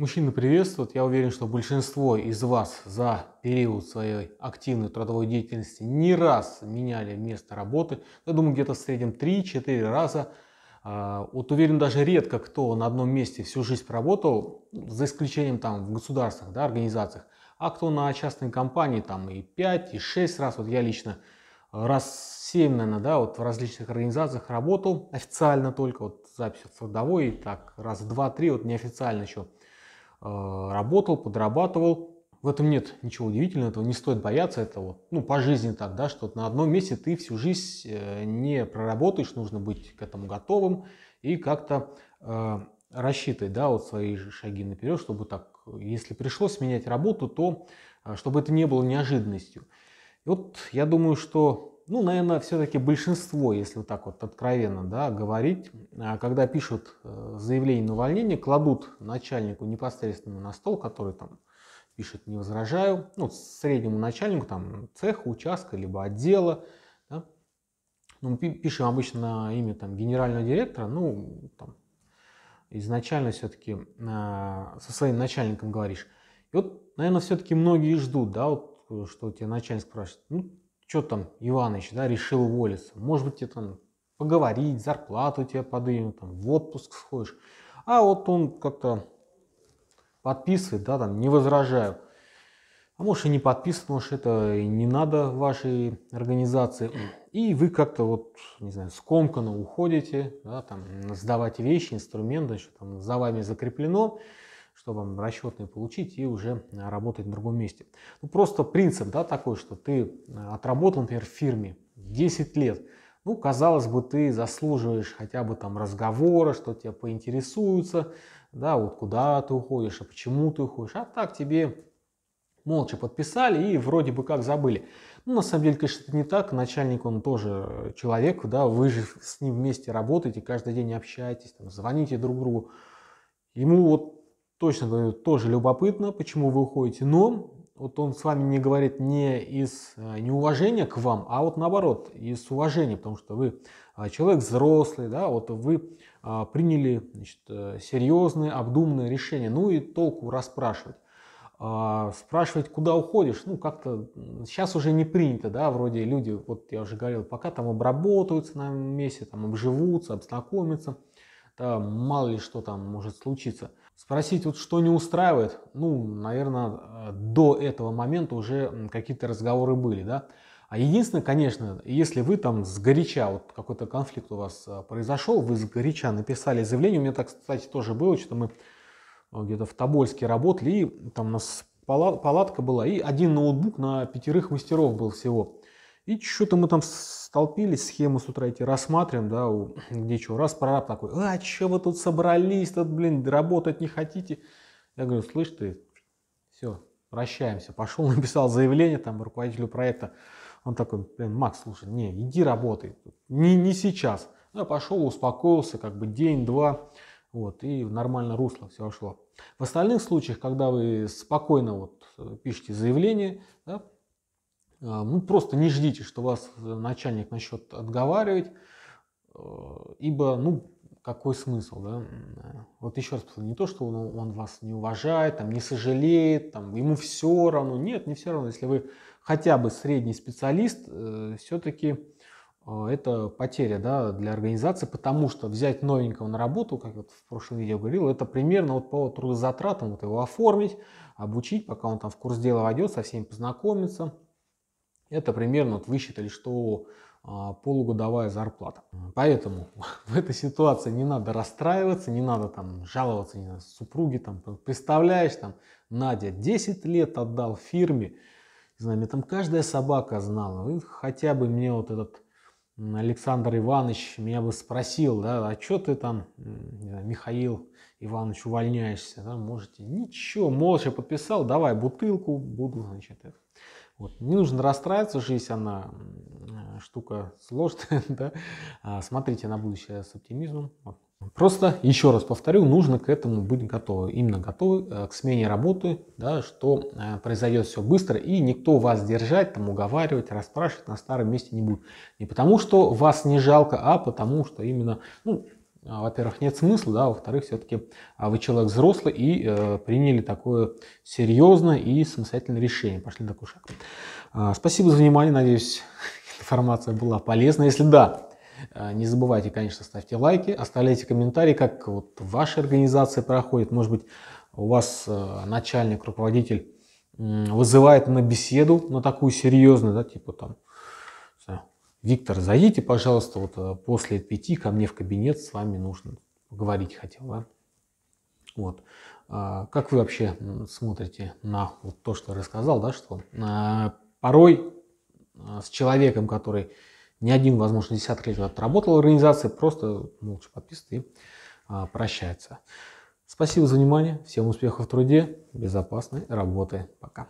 Мужчины приветствуют. Я уверен, что большинство из вас за период своей активной трудовой деятельности не раз меняли место работы. Я думаю, где-то в среднем 3-4 раза. А, вот уверен, даже редко кто на одном месте всю жизнь проработал, за исключением там в государственных да, организациях, а кто на частной компании там и 5, и 6 раз. Вот я лично раз 7, наверное, да, вот в различных организациях работал официально только, вот запись в трудовой, и так раз 2-3, вот неофициально еще Э, работал, подрабатывал. В этом нет ничего удивительного, этого не стоит бояться, этого. ну, по жизни так, да, что на одном месте ты всю жизнь э, не проработаешь, нужно быть к этому готовым и как-то э, рассчитывать, да, вот свои шаги наперед, чтобы так, если пришлось менять работу, то э, чтобы это не было неожиданностью. И вот я думаю, что ну, наверное, все-таки большинство, если вот так вот откровенно да, говорить, а когда пишут э, заявление на увольнение, кладут начальнику непосредственно на стол, который там пишет «не возражаю», ну, среднему начальнику там цеха, участка, либо отдела, да? ну, пишем обычно имя там генерального директора, ну, там, изначально все-таки а, со своим начальником говоришь. И вот, наверное, все-таки многие ждут, да, вот, э, что тебе начальник спрашивает, ну, что там Иваныч, да, решил уволиться. Может быть, тебе там поговорить, зарплату тебе подымут, там, в отпуск сходишь. А вот он как-то подписывает, да, там, не возражаю. А может и не подписывает, может это и не надо вашей организации. И вы как-то вот, не знаю, скомканно уходите, да, там, сдавать вещи, инструменты, что там за вами закреплено чтобы расчетные получить и уже э, работать в другом месте. Ну, просто принцип да, такой, что ты э, отработал, например, в фирме 10 лет, ну, казалось бы, ты заслуживаешь хотя бы там разговора, что тебя поинтересуются, да, вот куда ты уходишь, а почему ты уходишь, а так тебе молча подписали и вроде бы как забыли. Ну, на самом деле, конечно, это не так. Начальник, он тоже человек, да, вы же с ним вместе работаете, каждый день общаетесь, там, звоните друг другу. Ему вот точно говорю, тоже любопытно, почему вы уходите, но вот он с вами не говорит не из э, неуважения к вам, а вот наоборот, из уважения, потому что вы э, человек взрослый, да, вот вы э, приняли значит, серьезные, обдуманные решения, ну и толку расспрашивать. А, спрашивать, куда уходишь, ну как-то сейчас уже не принято, да, вроде люди, вот я уже говорил, пока там обработаются на месте, там обживутся, обзнакомятся, да, мало ли что там может случиться – Спросить, вот что не устраивает, ну, наверное, э, до этого момента уже какие-то разговоры были, да. А единственное, конечно, если вы там сгоряча, вот какой-то конфликт у вас э, произошел, вы сгоряча написали заявление, у меня так, кстати, тоже было, что мы э, где-то в Тобольске работали, и там у нас палатка была, и один ноутбук на пятерых мастеров был всего. И что-то мы там столпились, схему с утра эти рассматриваем, да, у, где чего. Раз прораб такой, а, что вы тут собрались, тут, блин, работать не хотите. Я говорю, слышь ты, все, прощаемся. Пошел, написал заявление там руководителю проекта. Он такой, блин, Макс, слушай, не, иди работай, не, не сейчас. Ну, я пошел, успокоился, как бы день-два, вот, и нормально русло все вошло. В остальных случаях, когда вы спокойно вот э, пишете заявление, да, а, ну, просто не ждите, что вас э, начальник начнет отговаривать, э, ибо, ну, какой смысл, да? Вот еще раз не то, что он, он вас не уважает, там, не сожалеет, там, ему все равно. Нет, не все равно. Если вы хотя бы средний специалист, э, все-таки это потеря да, для организации, потому что взять новенького на работу, как вот в прошлом видео говорил, это примерно вот по трудозатратам вот его оформить, обучить, пока он там в курс дела войдет, со всеми познакомится – это примерно вот высчитали, что а, полугодовая зарплата. Поэтому в этой ситуации не надо расстраиваться, не надо там жаловаться не надо, супруге. Там, представляешь, там Надя 10 лет отдал фирме, не знаю, меня там каждая собака знала. И хотя бы мне вот этот Александр Иванович меня бы спросил, да, а что ты там, знаю, Михаил Иванович, увольняешься, да, можете, ничего, молча подписал, давай бутылку, буду, значит, вот. Не нужно расстраиваться, жизнь она штука сложная, да? А, смотрите на будущее с оптимизмом. Вот. Просто еще раз повторю, нужно к этому быть готовы, именно готовы э, к смене работы, да, что э, произойдет все быстро и никто вас держать, там уговаривать, расспрашивать на старом месте не будет. Не потому что вас не жалко, а потому что именно ну, а, во-первых, нет смысла, да, а во-вторых, все-таки а вы человек взрослый и э, приняли такое серьезное и самостоятельное решение, пошли на такой шаг. спасибо за внимание, надеюсь, информация была полезна. Если да, э, не забывайте, конечно, ставьте лайки, оставляйте комментарии, как вот ваша организация проходит, может быть, у вас э, начальник, руководитель вызывает на беседу, на такую серьезную, да, типа там, Виктор, зайдите, пожалуйста, вот э, после пяти ко мне в кабинет, с вами нужно поговорить хотел, да? Вот. А, как вы вообще смотрите на вот то, что я рассказал, да, что а, порой а, с человеком, который не один, возможно, десяток лет отработал организация, просто молча подписывает и прощается. Спасибо за внимание, всем успехов в труде, безопасной работы, пока.